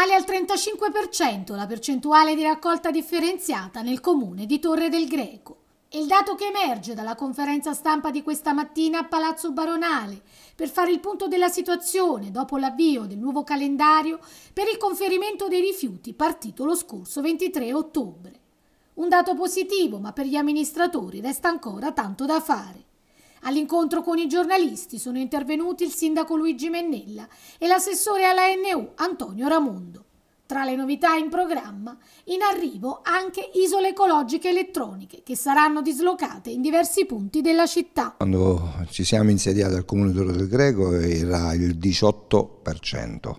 Sale al 35% la percentuale di raccolta differenziata nel comune di Torre del Greco. È il dato che emerge dalla conferenza stampa di questa mattina a Palazzo Baronale per fare il punto della situazione dopo l'avvio del nuovo calendario per il conferimento dei rifiuti partito lo scorso 23 ottobre. Un dato positivo, ma per gli amministratori resta ancora tanto da fare. All'incontro con i giornalisti sono intervenuti il sindaco Luigi Mennella e l'assessore alla NU Antonio Ramondo. Tra le novità in programma, in arrivo anche isole ecologiche elettroniche che saranno dislocate in diversi punti della città. Quando ci siamo insediati al comune di Toro del Greco era il 18%.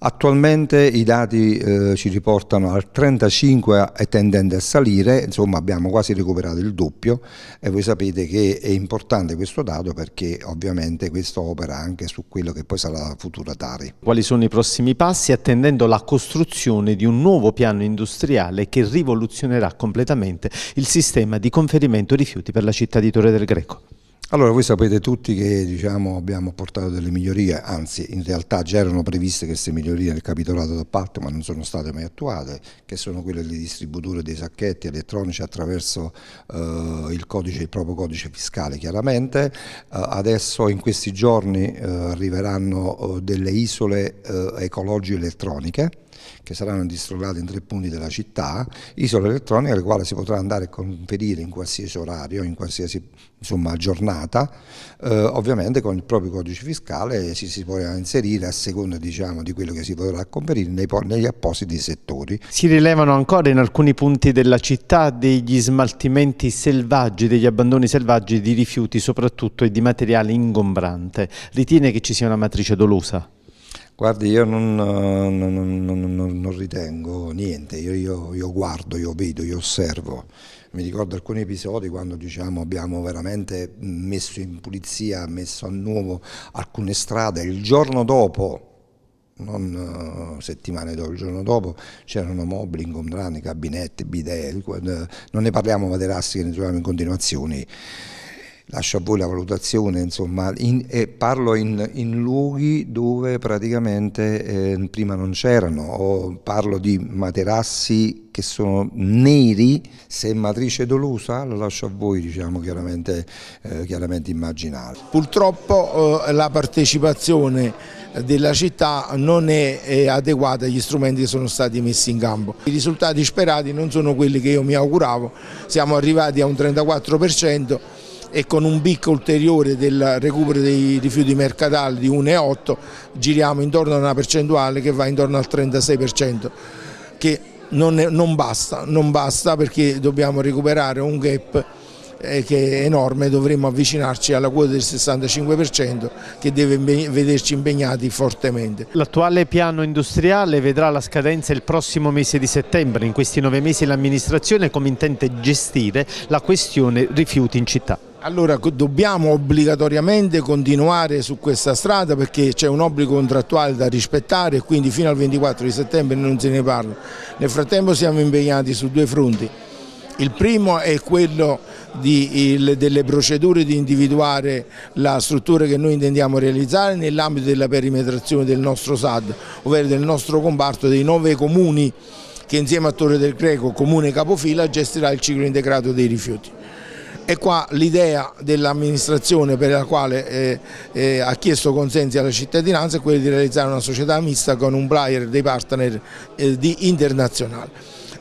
Attualmente i dati eh, ci riportano al 35 e tendente a salire, insomma abbiamo quasi recuperato il doppio e voi sapete che è importante questo dato perché ovviamente questo opera anche su quello che poi sarà la futura Tari. Quali sono i prossimi passi attendendo la costruzione di un nuovo piano industriale che rivoluzionerà completamente il sistema di conferimento rifiuti per la città di Torre del Greco? Allora, voi sapete tutti che diciamo, abbiamo portato delle migliorie, anzi in realtà già erano previste queste migliorie nel capitolato d'appalto ma non sono state mai attuate, che sono quelle di distributore dei sacchetti elettronici attraverso eh, il, codice, il, proprio codice fiscale chiaramente. Eh, adesso in questi giorni eh, arriveranno eh, delle isole eh, ecologiche elettroniche che saranno dislocate in tre punti della città, isole elettroniche alle quali si potrà andare a conferire in qualsiasi orario, in qualsiasi insomma, giornata, eh, ovviamente con il proprio codice fiscale si, si potrà inserire a seconda diciamo, di quello che si potrà conferire nei, negli appositi settori. Si rilevano ancora in alcuni punti della città degli smaltimenti selvaggi, degli abbandoni selvaggi di rifiuti soprattutto e di materiale ingombrante. Ritiene che ci sia una matrice dolosa? Guardi, io eh, non, non, non, non ritengo niente, io, io, io, guardo, io vedo, io osservo. Mi ricordo alcuni episodi quando diciamo, abbiamo veramente messo in pulizia, messo a nuovo alcune strade. Il giorno dopo, non eh, settimane dopo, il giorno dopo c'erano mobili, ingombrani, gabinetti, bidet, eh, non ne parliamo ma dei rassi che ne troviamo in continuazione lascio a voi la valutazione, insomma, in, eh, parlo in, in, luoghi dove praticamente eh, prima non c'erano, o parlo di materassi che sono neri, se matrice dolosa lo lascio a voi, diciamo chiaramente, eh, chiaramente immaginare. Purtroppo eh, la partecipazione della città non è adeguata agli strumenti che sono stati messi in campo. I risultati sperati non sono quelli che io mi auguravo, siamo arrivati a un 34% e con un picco ulteriore del recupero dei rifiuti mercatali di 1,8 giriamo intorno a una percentuale che va intorno al 36% che non, è, non, basta, non basta perché dobbiamo recuperare un gap eh, che è enorme, dovremmo avvicinarci alla quota del 65% che deve vederci impegnati fortemente. L'attuale piano industriale vedrà la scadenza il prossimo mese di settembre. In questi nove mesi l'amministrazione come intende gestire la questione rifiuti in città? Allora dobbiamo obbligatoriamente continuare su questa strada perché c'è un obbligo contrattuale da rispettare e quindi fino al 24 di settembre non se ne parla. Nel frattempo siamo impegnati su due fronti. Il primo è quello di, il, delle procedure di individuare la struttura che noi intendiamo realizzare nell'ambito della perimetrazione del nostro SAD, ovvero del nostro comparto dei nove comuni che insieme a Torre del Greco, comune capofila, gestirà il ciclo integrato dei rifiuti. E qua l'idea dell'amministrazione per la quale eh, eh, ha chiesto consensi alla cittadinanza è quella di realizzare una società mista con un player dei partner eh, di internazionale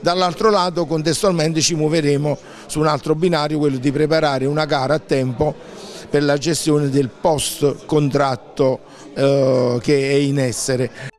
dall'altro lato contestualmente ci muoveremo su un altro binario, quello di preparare una gara a tempo per la gestione del post contratto eh, che è in essere.